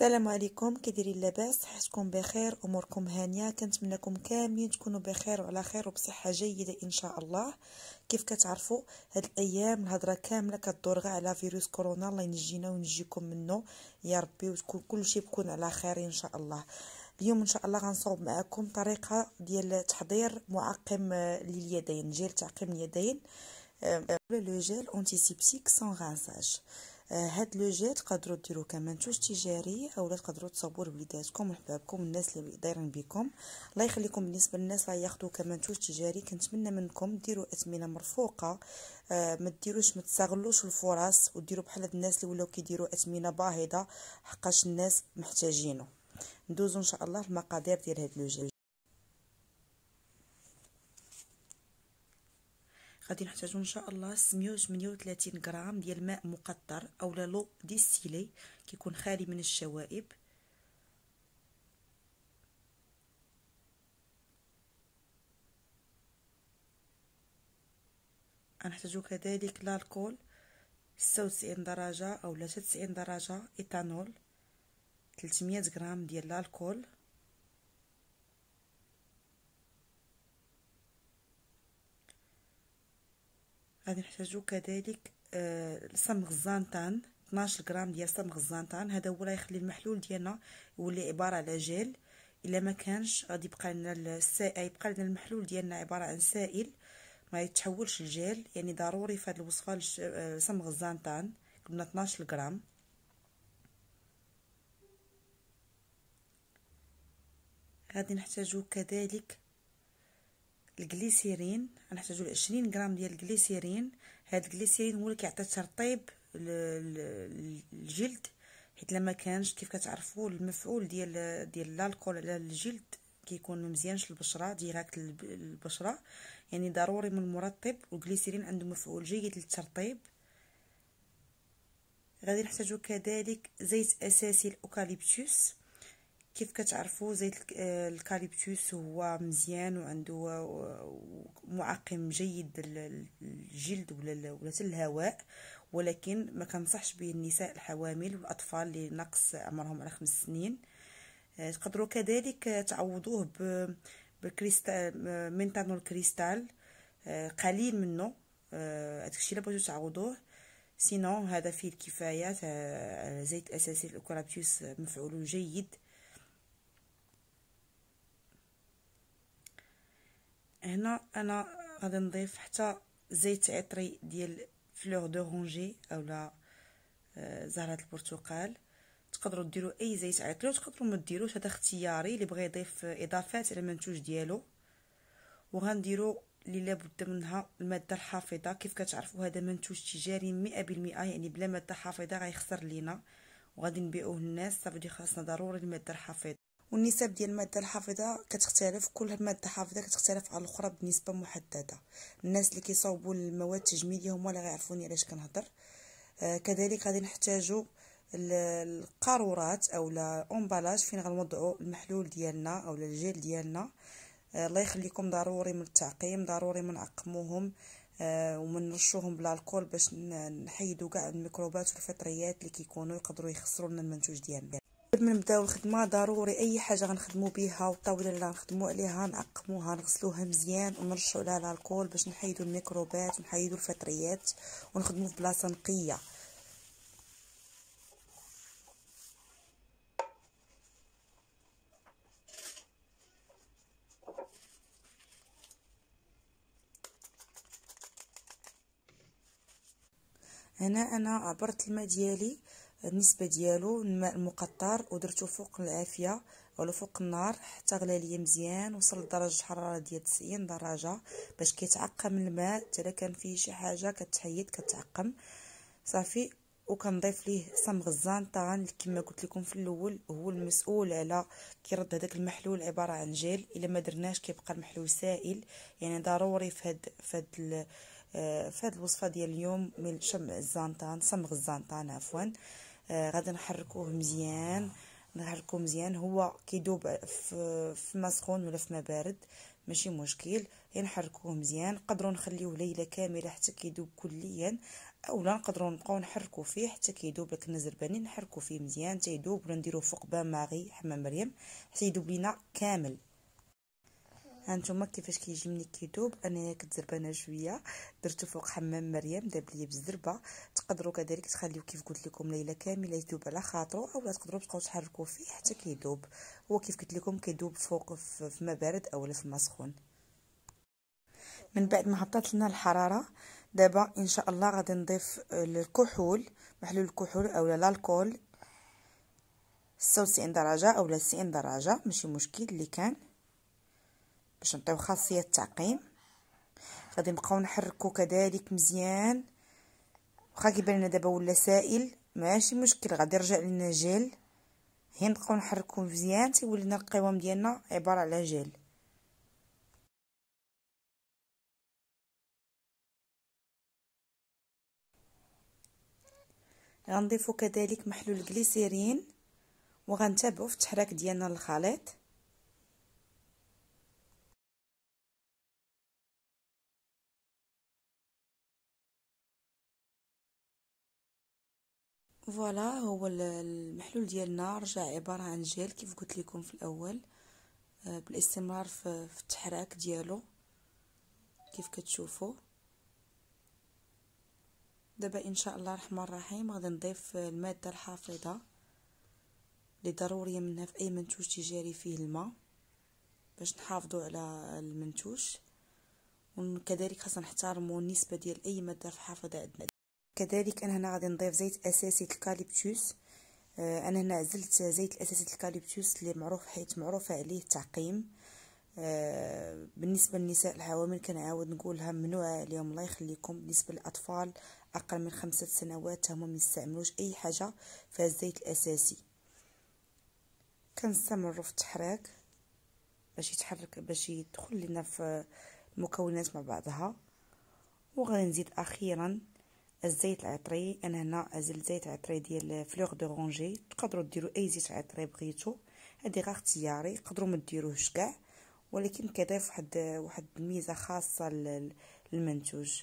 السلام عليكم كديري لاباس صحتكم بخير اموركم هانيه كنتمنىكم كاملين تكونوا بخير وعلى خير وبصحه جيده ان شاء الله كيف كتعرفوا هاد الايام الهضره كامله كدور غير على فيروس كورونا الله ينجينا وينجيكم منه يا ربي وتكون كل شيء بكون على خير ان شاء الله اليوم ان شاء الله غنصاوب معكم طريقه ديال تحضير معقم لليدين جيل تعقيم اليدين لو جيل اونتيسيبتيك سون رانساج آه، هاد لو جي تقدروا ديروه كمنتوج تجاري اولا تقدروا تصاوبوا لوليداتكم وحبابكم الناس اللي دايرين بكم الله يخليكم بالنسبه للناس اللي ياخذوا كمنتوج تجاري كنتمنى منكم ديروا اثمنه مرفوقه آه ما ديروش ما تستغلوش الفرص وديروا بحال هاد الناس اللي ولاو كيديروا اثمنه باهظه حقاش الناس محتاجينه ندوزو ان شاء الله المقادير ديال هاد لو جي غادي نحتاجو ان شاء الله 638 غرام ديال ماء مقطر اولا لو ديستيلي كيكون خالي من الشوائب نحتاجو كذلك الكحول 96 درجه اولا 90 درجه ايثانول 300 غرام ديال الكحول غادي نحتاجو كذلك آه سم غزانتان 12 غرام ديال صمغ الزنطان هذا هو اللي يخلي المحلول ديالنا يولي عباره على جيل الا ما كانش غادي يبقى لنا السائل آه، يبقى لنا المحلول ديالنا عباره عن سائل ما يتحولش لجيل يعني ضروري في هذه الوصفه صمغ آه، الزنطان قلنا 12 غرام غادي نحتاجو كذلك الجليسيرين غنحتاجو لعشرين غرام ديال الجليسيرين هاد الجليسيرين هو اللي كيعطي ترطيب للجلد حيت لما كانش كيف كتعرفوا المفعول ديال ديال الكول على الجلد كيكون مزيانش البشره ديراكت البشره يعني ضروري من المرطب والجليسيرين عنده مفعول جيد للترطيب غادي نحتاجو كذلك زيت اساسي الاوكاليبتوس كيف كتعرفوا زيت آه، الكاليبتوس هو مزيان وعنده آه، معقم جيد للجلد ولا ولا الهواء ولكن ما كنصحش به النساء الحوامل والاطفال اللي نقص عمرهم على خمس سنين آه، تقدروا كذلك تعوضوه بالكريستال مينتانول كريستال قليل منه هادشي اللي بغيتو تعوضوه سينو هذا فيه الكفايه زيت اساسي الاوكاليبتوس مفعول جيد هنا انا غادي نضيف حتى زيت عطري ديال فلور دورونجي اولا آه، زهره البرتقال تقدروا ديروا اي زيت عطري وتقدروا ما ديروش هذا اختياري اللي بغى يضيف اضافات على المنتوج ديالو وغنديروا اللي لابد منها الماده الحافظه كيف كتعرفوا هذا منتوج تجاري 100% يعني بلا ماده حافظه غيخسر لينا وغادي نبيعوه للناس صافي خاصنا ضروري الماده الحافظه والنسب ديال الماده الحافظه كتختلف كل ماده حافظه كتختلف على الاخرى بنسبه محدده الناس اللي كيصاوبوا المواد التجميليه هما اللي غيعرفوني علاش كنهضر آه، كذلك غادي نحتاجو القارورات او الامبالاج فين غنوضعو المحلول ديالنا او الجيل ديالنا آه، الله يخليكم ضروري من التعقيم ضروري من عقموهم آه، ومنرشوهم بالالكول باش نحيدو كاع الميكروبات والفطريات اللي كيكونوا يقدروا يخسروا لنا المنتوج ديالنا قبل ما نبداو الخدمه ضروري اي حاجه غنخدمو بها والطاوله اللي غنخدمو عليها نعقموها نغسلوها مزيان ونرشو عليها الكحول باش نحيدو الميكروبات ونحيدو الفطريات ونخدمو في بلاصه نقيه هنا انا عبرت الماء ديالي النسبه ديالو الماء المقطر ودرته فوق العافيه ولا فوق النار حتى غلا ليا مزيان وصل لدرجه الحراره ديال 90 درجه باش كيتعقم الماء حتى الا كان فيه شي حاجه كتحيد كتعقم صافي وكنضيف ليه صمغ الزنطان كما قلت لكم في الاول هو المسؤول على كيرد هذاك المحلول عباره عن جيل الا ما درناش كيبقى المحلول سائل يعني ضروري في هاد في هاد آه، في هاد الوصفه ديال اليوم من شمع الزنطان صمغ الزنطان عفوا آه غادي نحركوه مزيان نحركوه مزيان هو كيدوب في ما سخون ولا في ما بارد ماشي مشكل نحركوه مزيان نقدروا نخليوه ليله كامله حتى كيدوب كليا اولا نقدروا نبقاو نحركو فيه حتى كيدوب لكن زربانين نحركو فيه مزيان حتى يدوب ولا نديروه فوق بان ماغي حمام مريم حتى يدوب لينا كامل هانتوما كيفاش كيجي مني كيذوب انايا كتزربانه شويه درتو فوق حمام مريم داب ليا بالزربه تقدروا كذلك تخليو كيف قلت لكم ليله كامله يذوب على خاطرو اولا تقدروا تبقاو تحركوا فيه حتى كيذوب هو كيف قلت لكم كيذوب فوق في ما بارد اولا في ما سخون من بعد ما هبطت لنا الحراره دابا ان شاء الله غادي نضيف الكحول محلول الكحول اولا الكحول 60 درجه اولا 60 درجه ماشي مشكل اللي كان باش نعطيو خاصيه التعقيم غادي نبقاو نحركو كذلك مزيان واخا كيبان لنا دابا ولا سائل ماشي مشكل غادي يرجع لنا جيل هي نبقاو نحركو مزيان تيولي لنا القوام ديالنا عباره على جيل غنضيفو كذلك محلول الجليسيرين وغنتابعو في التحريك ديالنا للخليط فوالا هو المحلول ديالنا رجع عبارة عن جيل كيف قلت لكم في الأول آه، بالاستمرار في التحراك ديالو كيف كتشوفوا دابا ان شاء الله الرحمن الرحيم غادي نضيف الماده الحافظه اللي ضروريه منها في اي منتوج تجاري فيه الماء باش نحافظوا على المنتوج وكذلك خاصنا نحترموا النسبه ديال اي ماده حافظه عندنا كذلك انا هنا غادي نضيف زيت اساسي الكاليبتوس آه، انا هنا عزلت زيت الاساسي الكاليبتوس اللي معروف حيت معروفه عليه التعقيم آه، بالنسبه للنساء الحوامل كنعاود نقولها ممنوعه عليهم الله يخليكم بالنسبه للاطفال اقل من خمسة سنوات هما ما يستعملوش اي حاجه في الزيت الاساسي كنستمروا في التحريك باش يتحرك باش يدخل لنا في المكونات مع بعضها وغادي نزيد اخيرا الزيت العطري انا هنا ازل زيت عطري ديال فلوغ دورانجي تقدروا ديروا اي زيت عطري بغيتو هادي غير اختياري تقدروا ما ديروهش كاع ولكن كيضيف واحد واحد الميزه خاصه للمنتوج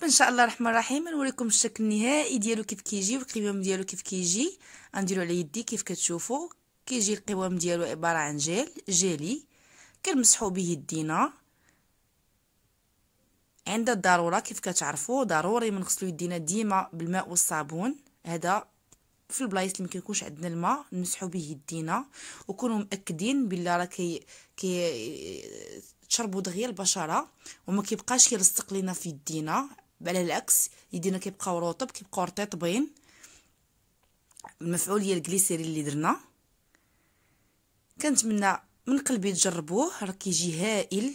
دابا ان شاء الله الرحمن الرحيم نوريكم الشكل النهائي ديالو كيف كيجي والقوام ديالو كيف كيجي غنديرو على يدي كيف كتشوفوا كيجي القوام ديالو عباره عن جيل جيلي كنمسحو به يدينا عند الضروره كيف كتعرفوا ضروري ما نغسلو يدينا ديما بالماء والصابون هذا في البلايص اللي ما كيكونش عندنا الماء نمسحو به يدينا وكونوا مأكدين بالله راه كي كي تشربوا دغيا البشره وما كيبقاش كيلصق لينا في يدينا بل العكس يدينا كيبقاو رطب كيبقاو رطيطبين المفعول ديال الجليسيرين اللي درنا كنتمنى من قلبي تجربوه راه كيجي هائل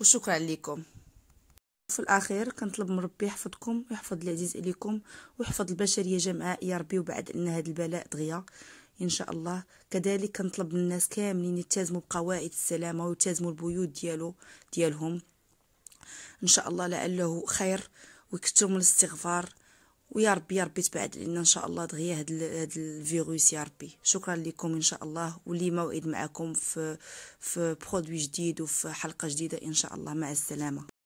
وشكرا لكم في الاخير كنطلب من ربي يحفظكم ويحفظ العزيز عليكم ويحفظ البشريه جمعاء يا ربي وبعد ان هذا البلاء دغيا ان شاء الله كذلك كنطلب من الناس كاملين يلتزموا بقواعد السلامه ويلتزموا البيوت ديالو ديالهم ان شاء الله لعله خير ويكثر من الاستغفار ويا ربي يا ربي تبعد لنا ان شاء الله دغيا هاد, هاد الفيروس يا ربي شكرا لكم ان شاء الله ولي موعد معكم في في برودوي جديد وفي حلقه جديده ان شاء الله مع السلامه